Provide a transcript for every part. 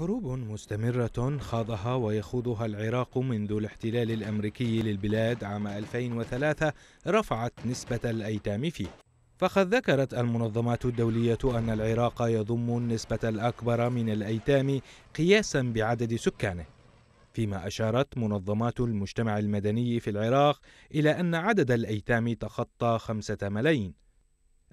حروب مستمرة خاضها ويخوضها العراق منذ الاحتلال الأمريكي للبلاد عام 2003 رفعت نسبة الأيتام فيه فقد ذكرت المنظمات الدولية أن العراق يضم النسبة الأكبر من الأيتام قياسا بعدد سكانه فيما أشارت منظمات المجتمع المدني في العراق إلى أن عدد الأيتام تخطى خمسة ملايين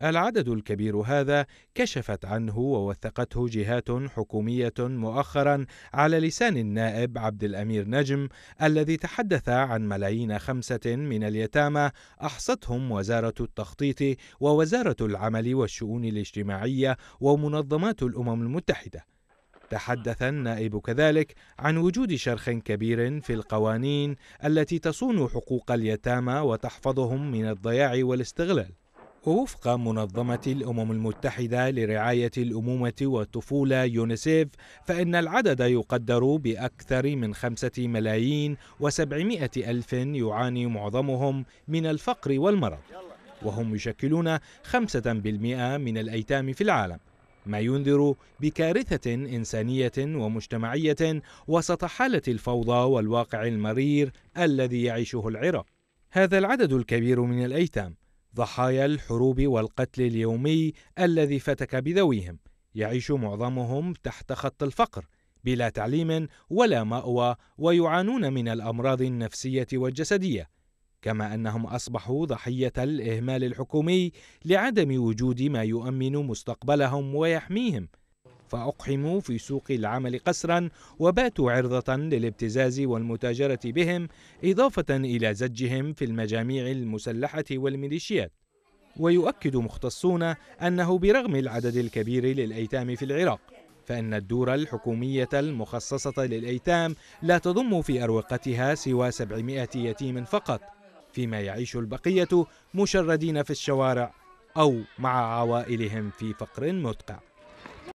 العدد الكبير هذا كشفت عنه ووثقته جهات حكومية مؤخرا على لسان النائب عبد الأمير نجم الذي تحدث عن ملايين خمسة من اليتامى أحصتهم وزارة التخطيط ووزارة العمل والشؤون الاجتماعية ومنظمات الأمم المتحدة تحدث النائب كذلك عن وجود شرخ كبير في القوانين التي تصون حقوق اليتامى وتحفظهم من الضياع والاستغلال ووفق منظمة الأمم المتحدة لرعاية الأمومة والطفولة يونيسيف فإن العدد يقدر بأكثر من خمسة ملايين وسبعمائة ألف يعاني معظمهم من الفقر والمرض وهم يشكلون خمسة بالمئة من الأيتام في العالم ما ينذر بكارثة إنسانية ومجتمعية وسط حالة الفوضى والواقع المرير الذي يعيشه العراق هذا العدد الكبير من الأيتام ضحايا الحروب والقتل اليومي الذي فتك بذويهم يعيش معظمهم تحت خط الفقر بلا تعليم ولا ماوى ويعانون من الامراض النفسيه والجسديه كما انهم اصبحوا ضحيه الاهمال الحكومي لعدم وجود ما يؤمن مستقبلهم ويحميهم فأقحموا في سوق العمل قسرا وباتوا عرضة للابتزاز والمتاجرة بهم إضافة إلى زجهم في المجاميع المسلحة والميليشيات ويؤكد مختصون أنه برغم العدد الكبير للأيتام في العراق فإن الدور الحكومية المخصصة للأيتام لا تضم في أروقتها سوى 700 يتيم فقط فيما يعيش البقية مشردين في الشوارع أو مع عوائلهم في فقر مدقع